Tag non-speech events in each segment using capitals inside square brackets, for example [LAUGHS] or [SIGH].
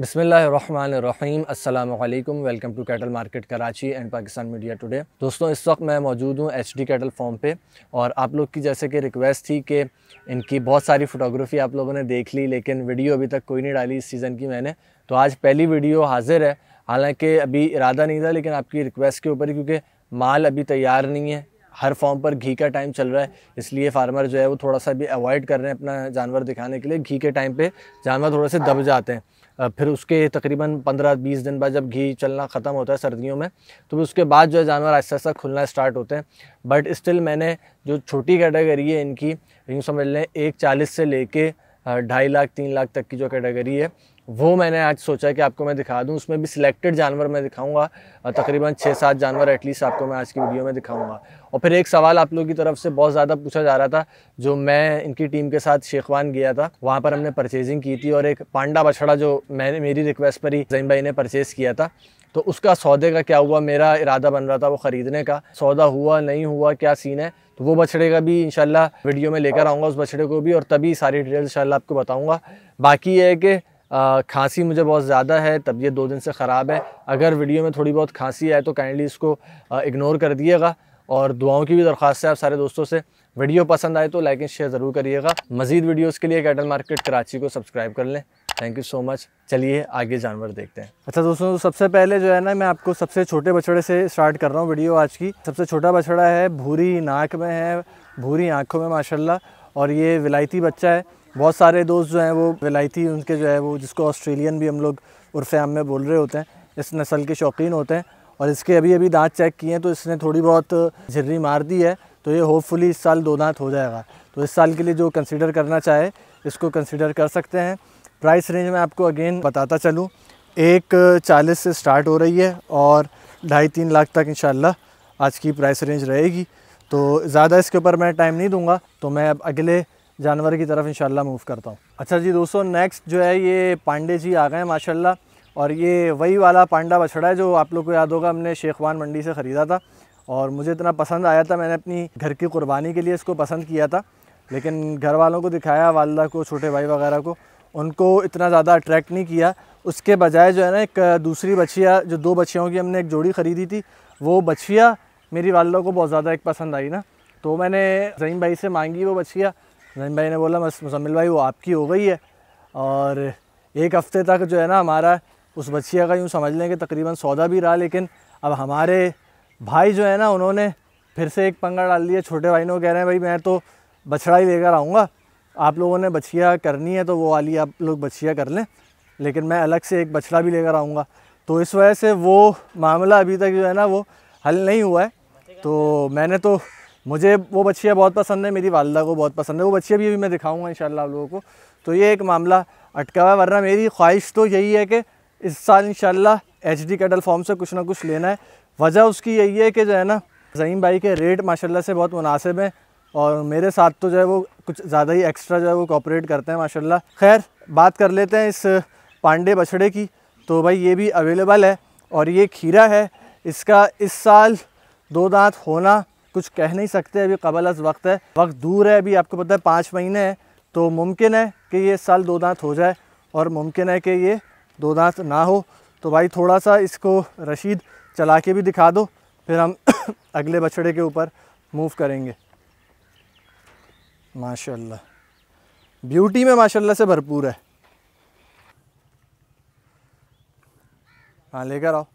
बसमीम अल्लाम welcome to cattle market Karachi and Pakistan media today दोस्तों इस वक्त मैं मौजूद हूँ एच डी कैटल फॉर्म पे और आप लोग की जैसे कि रिक्वेस्ट थी कि इनकी बहुत सारी फ़ोटोग्राफी आप लोगों ने देख ली लेकिन वीडियो अभी तक कोई नहीं डाली इस सीज़न की मैंने तो आज पहली वीडियो हाजिर है हालांकि अभी इरादा नहीं था लेकिन आपकी रिक्वेस्ट के ऊपर क्योंकि माल अभी तैयार नहीं है हर फॉर्म पर घी का टाइम चल रहा है इसलिए फार्मर जो है वो थोड़ा सा भी अवॉइड कर रहे हैं अपना जानवर दिखाने के लिए घी के टाइम पे जानवर थोड़े से दब हाँ। जाते हैं फिर उसके तकरीबन पंद्रह बीस दिन बाद जब घी चलना ख़त्म होता है सर्दियों में तो उसके बाद जो है जानवर आहिस्ता आहिस्ता खुलना स्टार्ट होते हैं बट स्टिल मैंने जो छोटी कैटेगरी है इनकी यूँ समझ लें एक चालीस से लेके ढाई लाख तीन लाख तक की जो कैटेगरी है वो मैंने आज सोचा कि आपको मैं दिखा दूं उसमें भी सिलेक्टेड जानवर मैं दिखाऊंगा तकरीबन छः सात जानवर एटलीस्ट आपको मैं आज की वीडियो में दिखाऊंगा और फिर एक सवाल आप लोगों की तरफ से बहुत ज़्यादा पूछा जा रहा था जो मैं इनकी टीम के साथ शेखवान गया था वहाँ पर हमने परचेजिंग की थी और एक पांडा बछड़ा जो मैंने मेरी रिक्वेस्ट पर ही जैन भाई ने परचेज़ किया था तो उसका सौदे का क्या हुआ मेरा इरादा बन रहा था वो ख़रीदने का सौदा हुआ नहीं हुआ क्या सीन है तो वो बछड़े का भी इनशाला वीडियो में लेकर आऊँगा उस बछड़े को भी और तभी सारी डिटेल इंशाल्लाह आपको बताऊँगा बाकी ये है कि खांसी मुझे बहुत ज़्यादा है तबीयत दो दिन से ख़राब है अगर वीडियो में थोड़ी बहुत खांसी आए तो काइंडली इसको इग्नोर कर दिएगा और दुआओं की भी दरख्वास्त है आप सारे दोस्तों से वीडियो पसंद आए तो लाइक एंड शेयर ज़रूर करिएगा मजीद वीडियोज़ के लिए कैटल मार्केट कराची को सब्सक्राइब कर लें थैंक यू सो मच चलिए आगे जानवर देखते हैं अच्छा दोस्तों तो सबसे पहले जो है ना मैं आपको सबसे छोटे बछड़े से स्टार्ट कर रहा हूँ वीडियो आज की सबसे छोटा बछड़ा है भूरी नाक में है भूरी आँखों में माशाला और ये विलायती बच्चा है बहुत सारे दोस्त जो हैं वो वलायती उनके जो है वो जिसको ऑस्ट्रेलियन भी हम लोग उर्फ आम में बोल रहे होते हैं इस नस्ल के शौकीन होते हैं और इसके अभी अभी दांत चेक किए हैं तो इसने थोड़ी बहुत झिर्री मार दी है तो ये होपफुली इस साल दो दांत हो जाएगा तो इस साल के लिए जो कंसिडर करना चाहे इसको कंसिडर कर सकते हैं प्राइस रेंज में आपको अगेन बताता चलूँ एक चालीस से स्टार्ट हो रही है और ढाई तीन लाख तक इन आज की प्राइस रेंज रहेगी तो ज़्यादा इसके ऊपर मैं टाइम नहीं दूंगा तो मैं अब अगले जानवर की तरफ इंशाल्लाह मूव करता हूँ अच्छा जी दोस्तों नेक्स्ट जो है ये पांडे जी आ गए माशाल्लाह और ये वही वाला पांडा बछड़ा है जो आप लोग को याद होगा हमने शेखवान मंडी से ख़रीदा था और मुझे इतना पसंद आया था मैंने अपनी घर की कुर्बानी के लिए इसको पसंद किया था लेकिन घर वालों को दिखाया वालदा को छोटे भाई वगैरह को उनको इतना ज़्यादा अट्रैक्ट नहीं किया उसके बजाय जो है ना एक दूसरी बछिया जो दो बछियों की हमने एक जोड़ी ख़रीदी थी वो बछिया मेरी वालदा को बहुत ज़्यादा एक पसंद आई ना तो मैंने जहीम भाई से मांगी वो बछिया नईम भाई ने बोला मुसम्मिल भाई वो आपकी हो गई है और एक हफ़्ते तक जो है ना हमारा उस बच्चिया का यूँ समझ लें कि तकरीबन सौदा भी रहा लेकिन अब हमारे भाई जो है ना उन्होंने फिर से एक पंगा डाल दिया छोटे भाई ने कह रहे हैं भाई मैं तो बछड़ा ही लेकर आऊँगा आप लोगों ने बछिया करनी है तो वो वाली आप लोग बछिया कर लें लेकिन मैं अलग से एक बछड़ा भी लेकर आऊँगा तो इस वजह से वो मामला अभी तक जो है ना वो हल नहीं हुआ है तो मैंने तो मुझे वो बच्चिया बहुत पसंद है मेरी वालदा को बहुत पसंद है वो बच्चिया भी, अभी मैं दिखाऊँगा इन आप लोगों को तो ये एक मामला अटका हुआ है वरना मेरी ख्वाहिश तो यही है कि इस साल इन एच डी कैटल फॉर्म से कुछ ना कुछ लेना है वजह उसकी यही है कि जो है ना जहीम भाई के रेट माशाल्लाह से बहुत मुनासिब हैं और मेरे साथ तो जो है वो कुछ ज़्यादा ही एक्स्ट्रा जो है वो कॉपरेट करते हैं माशाल्लाह खैर बात कर लेते हैं इस पांडे बछड़े की तो भाई ये भी अवेलेबल है और ये खीरा है इसका इस साल दो दांत होना कुछ कह नहीं सकते अभी कबल अज़ वक्त है वक्त दूर है अभी आपको पता है पाँच महीने हैं तो मुमकिन है कि ये साल दो दांत हो जाए और मुमकिन है कि ये दो दांत ना हो तो भाई थोड़ा सा इसको रशीद चला के भी दिखा दो फिर हम [COUGHS] अगले बछड़े के ऊपर मूव करेंगे माशाल्लाह ब्यूटी में माशाल्लाह से भरपूर है हाँ लेकर आओ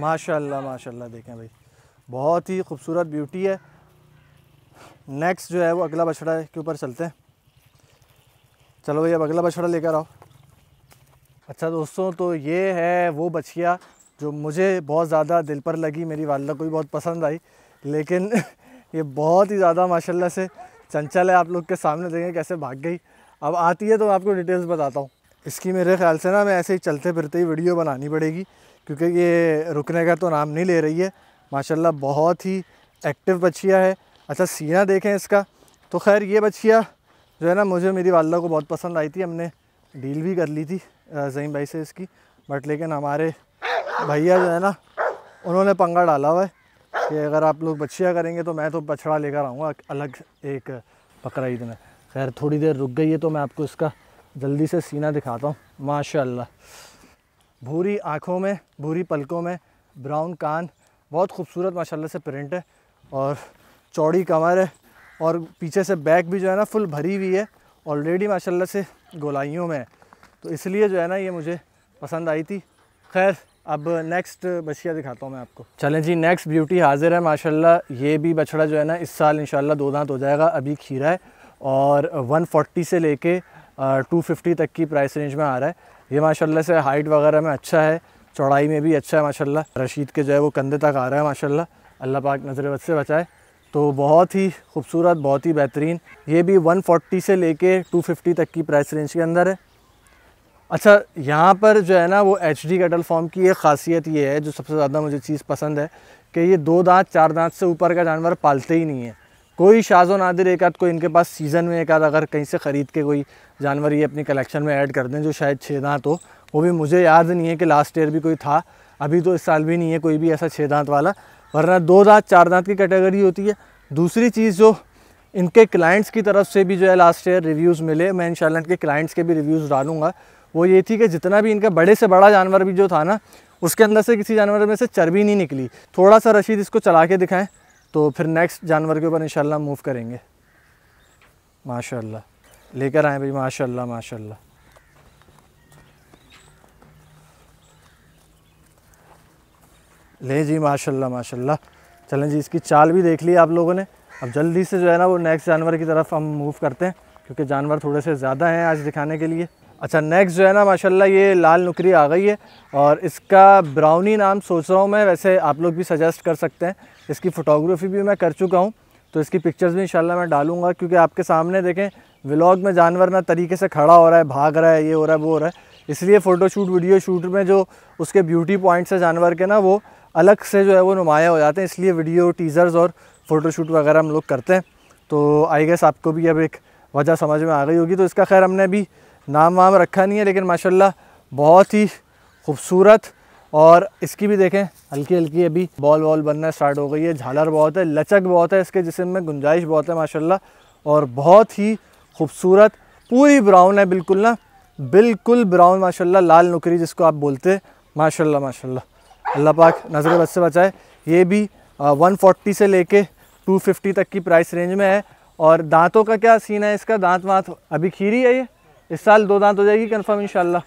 माशाल्लाह माशाल्लाह देखें भाई बहुत ही खूबसूरत ब्यूटी है नेक्स्ट जो है वो अगला बछड़ा के ऊपर चलते हैं चलो भाई अब अगला बछड़ा लेकर आओ अच्छा दोस्तों तो ये है वो बछिया जो मुझे बहुत ज़्यादा दिल पर लगी मेरी वालदा को भी बहुत पसंद आई लेकिन [LAUGHS] ये बहुत ही ज़्यादा माशाल्लाह से चंचल है आप लोग के सामने देखें कैसे भाग गई अब आती है तो मैं आपको डिटेल्स बताता हूँ इसकी मेरे ख्याल से ना मैं ऐसे ही चलते फिरते ही वीडियो बनानी पड़ेगी क्योंकि ये रुकने का तो नाम नहीं ले रही है माशाल्लाह बहुत ही एक्टिव बछिया है अच्छा सीना देखें इसका तो खैर ये बछिया जो है ना मुझे मेरी वालदा को बहुत पसंद आई थी हमने डील भी कर ली थी जहीम भाई से इसकी बट लेकिन हमारे भैया जो है ना उन्होंने पंगा डाला हुआ है कि अगर आप लोग बछिया करेंगे तो मैं तो बछड़ा लेकर आऊँगा अलग एक बकरा ईद में खैर थोड़ी देर रुक गई है तो मैं आपको इसका जल्दी से सीना दिखाता हूँ माशा भूरी आँखों में भूरी पलकों में ब्राउन कान बहुत खूबसूरत माशाल्लाह से प्रिंट है और चौड़ी कमर है और पीछे से बैक भी जो है ना फुल भरी हुई है ऑलरेडी माशाल्लाह से गोलाइयों में है तो इसलिए जो है ना ये मुझे पसंद आई थी खैर अब नेक्स्ट बछिया दिखाता हूँ मैं आपको चलें जी नेक्स्ट ब्यूटी हाजिर है माशाल्लाह ये भी बछड़ा जो है ना इस साल शाला दो दांत हो जाएगा अभी खीरा है और 140 से लेके 250 तक की प्राइस रेंज में आ रहा है ये माशाल्लाह से हाइट वगैरह में अच्छा है चौड़ाई में भी अच्छा है माशाल्लाह रशीद के जो है वो कंधे तक आ रहा है माशाल्लाह अल्लाह पाक नजर वद से बचाए तो बहुत ही खूबसूरत बहुत ही बेहतरीन ये भी 140 से लेके 250 तक की प्राइस रेंज के अंदर है अच्छा यहाँ पर जो है ना वो एच डी कटल फॉर्म की एक खासियत ये है जो सबसे ज़्यादा मुझे चीज़ पसंद है कि ये दो दांत चार दांत से ऊपर का जानवर पालते ही नहीं है कोई शाजो नादिर एक आध कोई इनके पास सीज़न में एक आध अगर कहीं से ख़रीद के कोई जानवर ये अपनी कलेक्शन में ऐड कर दें जो शायद छः हो वो भी मुझे याद नहीं है कि लास्ट ईयर भी कोई था अभी तो इस साल भी नहीं है कोई भी ऐसा छः दांत वाला वरना दो दांत चार दांत की कैटेगरी होती है दूसरी चीज़ जो इनके क्लाइंट्स की तरफ से भी जो है लास्ट ईयर रिव्यूज़ मिले मैं इन शाला इनके क्लाइंट्स के भी रिव्यूज़ डालूंगा वो ये थी कि जितना भी इनका बड़े से बड़ा जानवर भी जो था ना उसके अंदर से किसी जानवर में से चर्बी नहीं निकली थोड़ा सा रशीद इसको चला के दिखाएँ तो फिर नेक्स्ट जानवर के ऊपर इंशाल्लाह मूव करेंगे माशाल्लाह लेकर आए भाई माशाल्लाह माशाल्लाह ले जी माशाल्लाह माशाल्लाह चलें जी इसकी चाल भी देख ली आप लोगों ने अब जल्दी से जो है ना वो नेक्स्ट जानवर की तरफ हम मूव करते हैं क्योंकि जानवर थोड़े से ज़्यादा हैं आज दिखाने के लिए अच्छा नेक्स्ट जो है ना माशाल्लाह ये लाल नुकरी आ गई है और इसका ब्राउनी नाम सोच रहा हूँ मैं वैसे आप लोग भी सजेस्ट कर सकते हैं इसकी फ़ोटोग्राफी भी मैं कर चुका हूँ तो इसकी पिक्चर्स भी इंशाल्लाह मैं डालूंगा क्योंकि आपके सामने देखें व्लॉग में जानवर ना तरीके से खड़ा हो रहा है भाग रहा है ये हो रहा है वो हो रहा है इसलिए फ़ोटोशूट वीडियो शूट में जो उसके ब्यूटी पॉइंट्स है जानवर के ना वो अलग से जो है वो नुमाया हो जाते हैं इसलिए वीडियो टीज़र्स और फ़ोटो शूट वगैरह हम लोग करते हैं तो आई गेस आपको भी अब एक वजह समझ में आ गई होगी तो इसका खैर हमने अभी नाम वाम रखा नहीं है लेकिन माशाल्लाह बहुत ही खूबसूरत और इसकी भी देखें हल्की हल्की अभी बॉल वॉल बनना स्टार्ट हो गई है झालर बहुत है लचक बहुत है इसके जिसम में गुंजाइश बहुत है माशाल्लाह और बहुत ही खूबसूरत पूरी ब्राउन है बिल्कुल ना बिल्कुल ब्राउन माशाल्लाह लाल नुकरी जिसको आप बोलते हैं माशाल्लाह माशाल्लाह अल्लाह पाक नज़र बद से बचाए ये भी वन फोर्टी से लेके टू फिफ्टी तक की प्राइस रेंज में है और दांतों का क्या सीन है इसका दांत वाँत अभी खीरी है ये इस साल दो दांत हो जाएगी कन्फर्म इन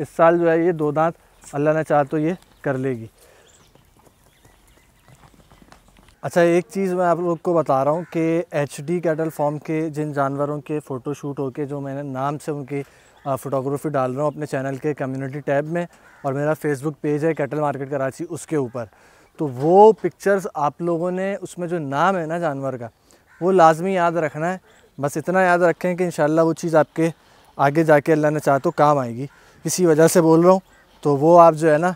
इस साल जो है ये दो दांत अल्लाह ने चाह तो ये कर लेगी अच्छा एक चीज़ मैं आप लोग को बता रहा हूँ कि एच डी कैटल फॉर्म के जिन जानवरों के फ़ोटो शूट होके जो मैंने नाम से उनकी फ़ोटोग्राफी डाल रहा हूँ अपने चैनल के कम्युनिटी टैब में और मेरा फेसबुक पेज है कैटल मार्केट कराची उसके ऊपर तो वो पिक्चर्स आप लोगों ने उसमें जो नाम है ना जानवर का वो लाजमी याद रखना है बस इतना याद रखें कि इन वो चीज़ आपके आगे जाके अल्लाह ने चाह तो काम आएगी इसी वजह से बोल रहा हूँ तो वो आप जो है ना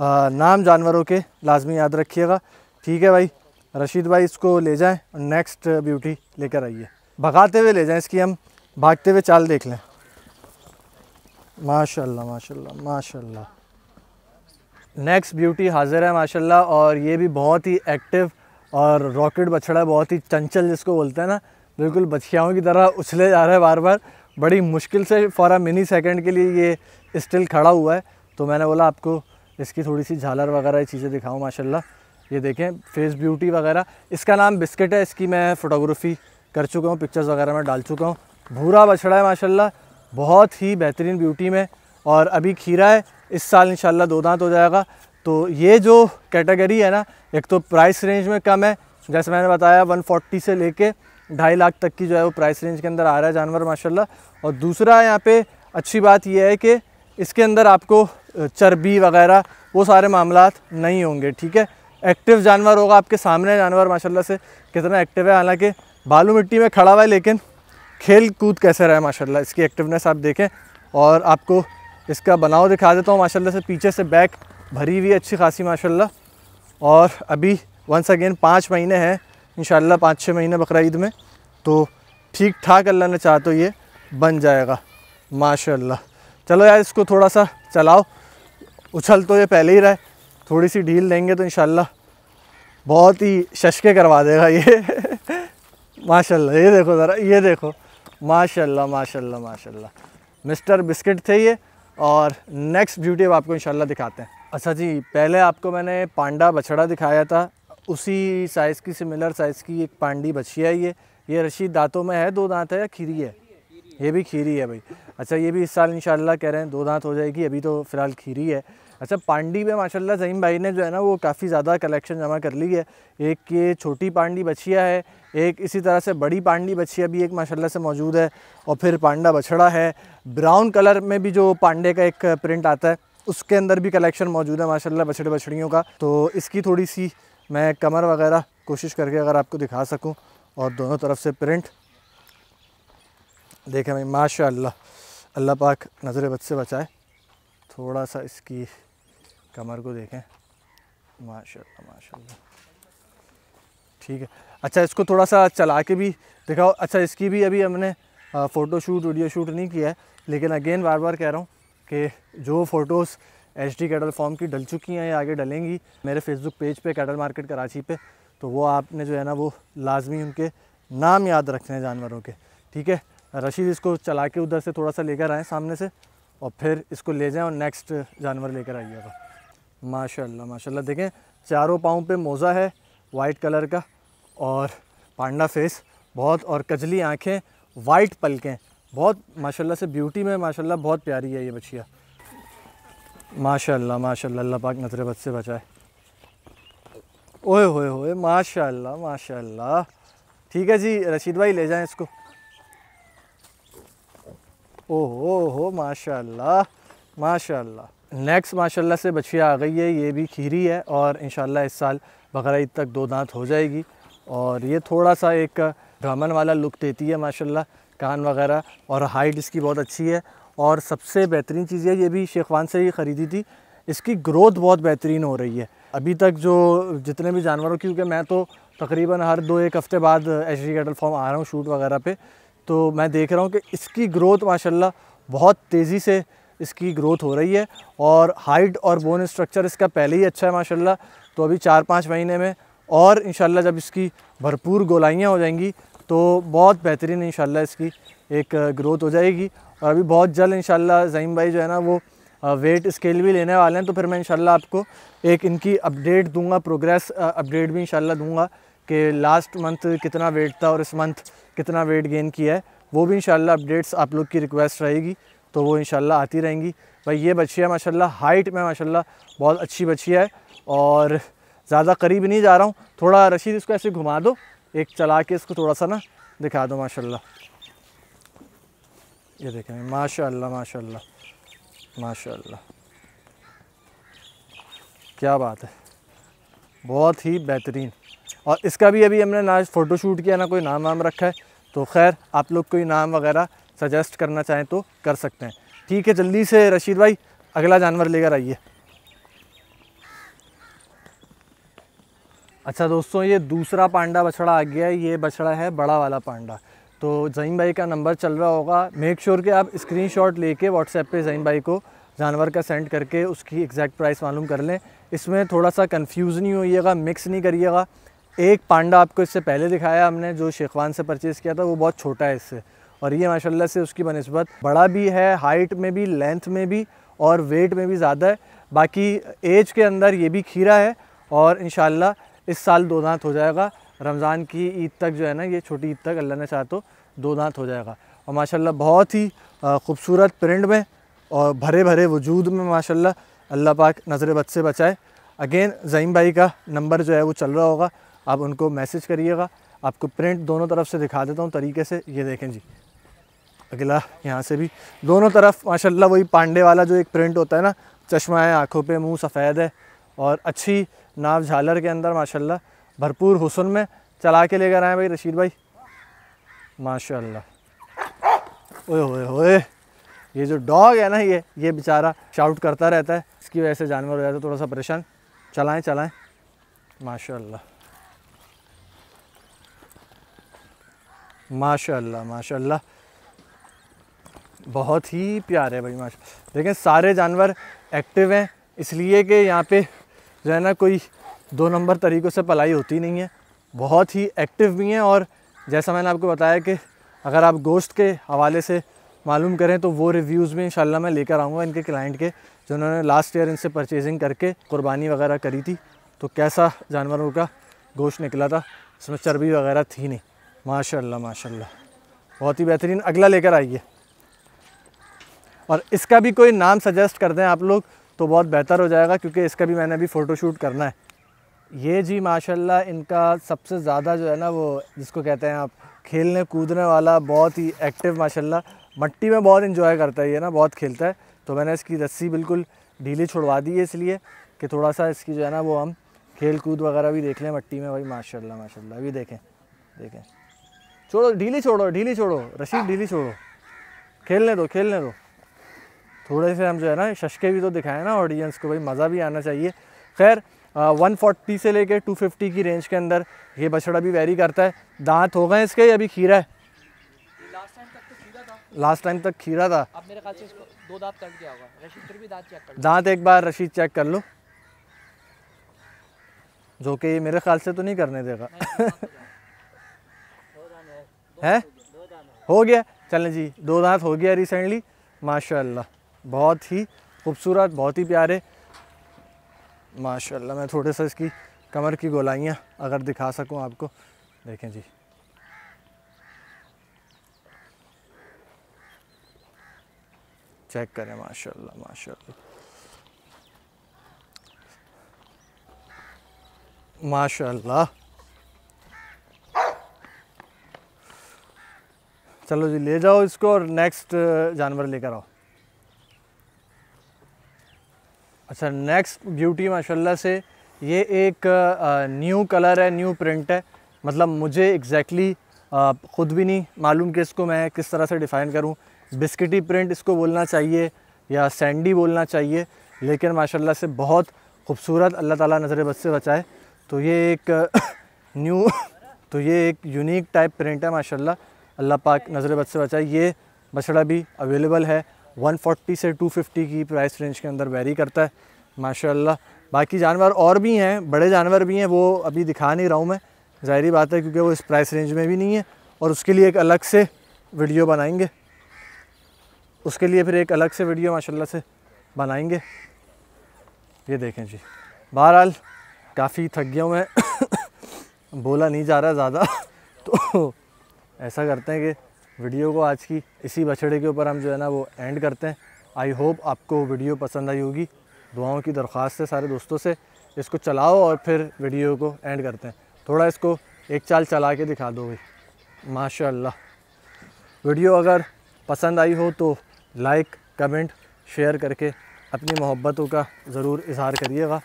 आ, नाम जानवरों के लाजमी याद रखिएगा ठीक है भाई रशीद भाई इसको ले जाएं और नेक्स्ट ब्यूटी लेकर आइए भगाते हुए ले जाएं इसकी हम भागते हुए चाल देख लें माशाल्लाह माशाल्लाह माशाल्लाह नेक्स्ट ब्यूटी हाजिर है माशाल्लाह और ये भी बहुत ही एक्टिव और रॉकेट बछड़ा बहुत ही चंचल जिसको बोलते हैं ना बिल्कुल बछियाओं की तरह उछले जा रहा है बार बार बड़ी मुश्किल से फॉर अ मिनी सेकंड के लिए ये स्टिल खड़ा हुआ है तो मैंने बोला आपको इसकी थोड़ी सी झालर वगैरह ये चीज़ें दिखाऊँ माशाल्लाह ये देखें फेस ब्यूटी वगैरह इसका नाम बिस्किट है इसकी मैं फ़ोटोग्राफी कर चुका हूँ पिक्चर्स वगैरह में डाल चुका हूँ भूरा बछड़ा है माशाल्लाह बहुत ही बेहतरीन ब्यूटी में और अभी खीरा है इस साल इन दो दांत हो जाएगा तो ये जो कैटेगरी है ना एक तो प्राइस रेंज में कम है जैसे मैंने बताया 140 से लेके ढाई लाख तक की जो है वो प्राइस रेंज के अंदर आ रहा है जानवर माशाल्लाह और दूसरा यहाँ पे अच्छी बात यह है कि इसके अंदर आपको चर्बी वगैरह वो सारे मामला नहीं होंगे ठीक है एक्टिव जानवर होगा आपके सामने जानवर माशाल्लाह से कितना एक्टिव है हालाँकि बालू मिट्टी में खड़ा हुआ है लेकिन खेल कूद कैसे रहा है माशाला इसकी एक्टिवनेस आप देखें और आपको इसका बनाव दिखा देता हूँ माशाला से पीछे से बैक भरी हुई अच्छी खासी माशाला और अभी वंस अगेन पाँच महीने हैं इन पाँच छः महीने बकरा ईद में तो ठीक ठाक अल्लाह ने चाह तो ये बन जाएगा माशा चलो यार इसको थोड़ा सा चलाओ उछल तो ये पहले ही रहा है थोड़ी सी ढील देंगे तो इन बहुत ही शशके करवा देगा ये [LAUGHS] माशाल्लाह ये देखो ज़रा ये देखो माशाल्लाह माशाल्लाह माशाल्लाह मिस्टर बिस्किट थे ये और नेक्स्ट ब्यूटी अब आपको इन दिखाते हैं अच्छा जी पहले आपको मैंने पांडा बछड़ा दिखाया था उसी साइज़ की सिमिलर साइज़ की एक पांडी बछी है ये ये रशीद दांतों में है दो दांत है या खीरी है ये भी खीरी है भाई अच्छा ये भी इस साल इंशाल्लाह कह रहे हैं दो दांत हो जाएगी अभी तो फ़िलहाल खीरी है अच्छा पांडी में माशाल्लाह जहीम भाई ने जो है ना वो काफ़ी ज़्यादा कलेक्शन जमा कर ली है एक ये छोटी पांडी बछिया है एक इसी तरह से बड़ी पांडी बछिया भी एक माशाल्लाह से मौजूद है और फिर पांडा बछड़ा है ब्राउन कलर में भी जो पांडे का एक प्रिंट आता है उसके अंदर भी कलेक्शन मौजूद है माशाला बछड़े बछड़ियों का तो इसकी थोड़ी सी मैं कमर वगैरह कोशिश करके अगर आपको दिखा सकूँ और दोनों तरफ से प्रिंट देखें भाई माशा अल्लाह पाक नज़र बद से बचाए थोड़ा सा इसकी कमर को देखें माशा माशा ठीक है अच्छा इसको थोड़ा सा चला के भी दिखाओ अच्छा इसकी भी अभी हमने फ़ोटो शूट वीडियो शूट नहीं किया है लेकिन अगेन बार बार कह रहा हूँ कि जो photos H D cattle farm की डल चुकी हैं या आगे डलेंगी मेरे फेसबुक पेज पे कैटल मार्केट कराची पे तो वो आपने जो है ना वो लाजमी उनके नाम याद रखने हैं जानवरों के ठीक है रशीद इसको चला के उधर से थोड़ा सा लेकर आएँ सामने से और फिर इसको ले जाएँ और नेक्स्ट जानवर लेकर आइएगा माशाल्लाह माशाल्लाह देखें चारों पाँव पे मोज़ा है वाइट कलर का और पांडा फेस बहुत और कजली आँखें वाइट पलकें बहुत माशाल्लाह से ब्यूटी में माशाल्लाह बहुत प्यारी है ये बछिया माशाल्लाह माशाल्लाह अल्लाह पाक बद से बचाए ओए होए होए माशाल्लाह माशाल्लाह ठीक है जी रशीद भाई ले जाएं इसको ओहो हो माशाल्लाह माशाल्लाह नेक्स्ट माशाल्लाह से बछिया आ गई है ये भी खीरी है और इन इस साल बकरा ईद तक दो दांत हो जाएगी और ये थोड़ा सा एक ड्रामन वाला लुक देती है माशाल्लाह कान वगैरह और हाइट इसकी बहुत अच्छी है और सबसे बेहतरीन चीज़ है ये भी शेखवान से ही ख़रीदी थी इसकी ग्रोथ बहुत बेहतरीन हो रही है अभी तक जो जितने भी जानवरों क्योंकि मैं तो तकरीबन हर दो एक हफ़्ते बाद एच डी कैटल फॉर्म आ रहा हूँ शूट वगैरह पे तो मैं देख रहा हूँ कि इसकी ग्रोथ माशाल्लाह बहुत तेज़ी से इसकी ग्रोथ हो रही है और हाइट और बोन स्ट्रक्चर इसका पहले ही अच्छा है माशाल्लाह तो अभी चार पाँच महीने में और इन जब इसकी भरपूर गोलाइयाँ हो जाएंगी तो बहुत बेहतरीन इन इसकी एक ग्रोथ हो जाएगी और अभी बहुत जल्द इन ज़हीम भाई जो है ना वो वेट स्केल भी लेने वाले हैं तो फिर मैं इन आपको एक इनकी अपडेट दूंगा प्रोग्रेस अपडेट भी इन दूंगा कि लास्ट मंथ कितना वेट था और इस मंथ कितना वेट गेन किया है वो भी इन अपडेट्स आप लोग की रिक्वेस्ट रहेगी तो वो इन आती रहेंगी भाई ये है माशाला हाइट में माशाला बहुत अच्छी बच्ची है और ज़्यादा करीब नहीं जा रहा हूँ थोड़ा रशीद इसको ऐसे घुमा दो एक चला के इसको थोड़ा सा ना दिखा दो माशाला ये देखें माशाल्लाह माशाल्लाह माशाल्लाह क्या बात है बहुत ही बेहतरीन और इसका भी अभी हमने ना फ़ोटो शूट किया ना कोई नाम वाम रखा है तो खैर आप लोग कोई नाम वगैरह सजेस्ट करना चाहें तो कर सकते हैं ठीक है जल्दी से रशीद भाई अगला जानवर लेकर आइए अच्छा दोस्तों ये दूसरा पांडा बछड़ा आ गया है ये बछड़ा है बड़ा वाला पांडा तो जहीन भाई का नंबर चल रहा होगा मेक श्योर sure कि आप स्क्रीन शॉट लेके व्हाट्सएप पर जहीन भाई को जानवर का सेंड करके उसकी एग्जैक्ट प्राइस मालूम कर लें इसमें थोड़ा सा कन्फ्यूज़ नहीं होइएगा मिक्स नहीं करिएगा एक पांडा आपको इससे पहले दिखाया हमने जो शेखवान से परचेज़ किया था वो बहुत छोटा है इससे और ये माशाल्लाह से उसकी बनस्बत बड़ा भी है हाइट में भी लेंथ में भी और वेट में भी ज़्यादा है बाकी एज के अंदर ये भी खीरा है और इन इस साल दो दांत हो जाएगा रमज़ान की ईद तक जो है ना ये छोटी ईद तक अल्लाह ने चाहा तो दो दांत हो जाएगा और माशाल्लाह बहुत ही खूबसूरत प्रिंट में और भरे भरे वजूद में माशाल्लाह अल्लाह पाक नज़र बद से बचाए अगेन ज़ईम भाई का नंबर जो है वो चल रहा होगा आप उनको मैसेज करिएगा आपको प्रिंट दोनों तरफ से दिखा देता हूँ तरीके से ये देखें जी अगला यहाँ से भी दोनों तरफ माशाल्लाह वही पांडे वाला जो एक प्रिंट होता है ना चश्मा है आँखों पर मुँह सफ़ेद है और अच्छी नाव झालर के अंदर माशाल्लाह भरपूर हुसन में चला के लेकर आए भाई रशीद भाई माशा ओए ओए ओए ये जो डॉग है ना ये ये बेचारा शाउट करता रहता है इसकी वजह से जानवर हो जाता है थोड़ा सा परेशान चलाएं चलाएं माशाल्लाह माशाल्लाह माशा बहुत ही प्यारे भाई माशा लेकिन सारे जानवर एक्टिव हैं इसलिए कि यहाँ पे जो है ना कोई दो नंबर तरीक़ों से पलाई होती नहीं है बहुत ही एक्टिव भी हैं और जैसा मैंने आपको बताया कि अगर आप गोश्त के हवाले से मालूम करें तो वो रिव्यूज़ भी इंशाल्लाह मैं लेकर आऊँगा इनके क्लाइंट के जिन्होंने लास्ट ईयर इनसे परचेजिंग करके कुर्बानी वगैरह करी थी तो कैसा जानवरों का गोश्त निकला था इसमें चर्बी वगैरह थी नहीं माशाल्लाह माशाल्लाह बहुत ही बेहतरीन अगला लेकर आइए और इसका भी कोई नाम सजेस्ट कर दें आप लोग तो बहुत बेहतर हो जाएगा क्योंकि इसका भी मैंने अभी फ़ोटोशूट करना है ये जी माशाल्लाह इनका सबसे ज़्यादा जो है ना वो जिसको कहते हैं आप खेलने कूदने वाला बहुत ही एक्टिव माशाल्लाह मट्टी में बहुत इन्जॉय करता है ये ना बहुत खेलता है तो मैंने इसकी रस्सी बिल्कुल ढीली छुड़वा दी है इसलिए कि थोड़ा सा इसकी जो है ना वो हम खेल कूद वगैरह भी देख लें मट्टी में भाई माशाल्लाह माशाल्लाह अभी देखें देखें छोड़ो ढीली छोड़ो ढीली छोड़ो रशीद ढीली छोड़ो खेलने दो खेलने दो थोड़े से हम जो है ना शशके भी तो दिखाएं ना ऑडियंस को भाई मज़ा भी आना चाहिए खैर वन फोर्टी से लेके टू फिफ्टी की रेंज के अंदर ये बछड़ा भी वेरी करता है दांत हो गए इसके अभी खीरा है लास्ट तो टाइम तक खीरा था अब मेरे ख्याल से इसको दो दांत कट गया होगा रशीद फिर भी दांत चेक कर दांत एक बार रशीद चेक कर लो जो कि मेरे ख्याल से तो नहीं करने देगा [LAUGHS] है हो गया चलें जी दो दांत हो गया रिसेंटली माशाल्लाह बहुत ही खूबसूरत बहुत ही प्यारे माशाल्लाह मैं थोड़े सा इसकी कमर की गोलाइयाँ अगर दिखा सकूँ आपको देखें जी चेक करें माशाल्लाह माशाल्लाह माशाल्लाह चलो जी ले जाओ इसको और नेक्स्ट जानवर लेकर आओ अच्छा नेक्स्ट ब्यूटी माशाल्लाह से ये एक न्यू कलर है न्यू प्रिंट है मतलब मुझे एग्जैक्टली exactly, ख़ुद भी नहीं मालूम कि इसको मैं किस तरह से डिफ़ाइन करूँ बिस्किटी प्रिंट इसको बोलना चाहिए या सैंडी बोलना चाहिए लेकिन माशाल्लाह से बहुत खूबसूरत अल्लाह ताला नज़र बद से बचाए तो ये एक न्यू [COUGHS] [COUGHS] तो ये एक यूनिक टाइप प्रिंट है माशाल्लाह अल्लाह पाक नज़र बद से बचाए ये बछड़ा भी अवेलेबल है 140 से 250 की प्राइस रेंज के अंदर वेरी करता है माशाल्लाह बाकी जानवर और भी हैं बड़े जानवर भी हैं वो अभी दिखा नहीं रहा हूँ मैं ज़ाहरी बात है क्योंकि वो इस प्राइस रेंज में भी नहीं है और उसके लिए एक अलग से वीडियो बनाएंगे उसके लिए फिर एक अलग से वीडियो माशाल्लाह से बनाएंगे ये देखें जी बहरहाल काफ़ी थक गया हूँ मैं [COUGHS] बोला नहीं जा रहा ज़्यादा [COUGHS] तो ऐसा करते हैं कि वीडियो को आज की इसी बछड़े के ऊपर हम जो है ना वो एंड करते हैं आई होप आपको वीडियो पसंद आई होगी दुआओं की दरख्वास्त है सारे दोस्तों से इसको चलाओ और फिर वीडियो को एंड करते हैं थोड़ा इसको एक चाल चला के दिखा दो भाई माशा वीडियो अगर पसंद आई हो तो लाइक कमेंट शेयर करके अपनी मोहब्बतों का ज़रूर इजहार करिएगा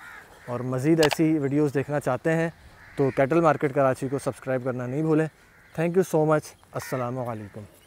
और मज़ीद ऐसी वीडियोस देखना चाहते हैं तो कैटल मार्केट कराची को सब्सक्राइब करना नहीं भूलें थैंक यू सो मच السلام عليكم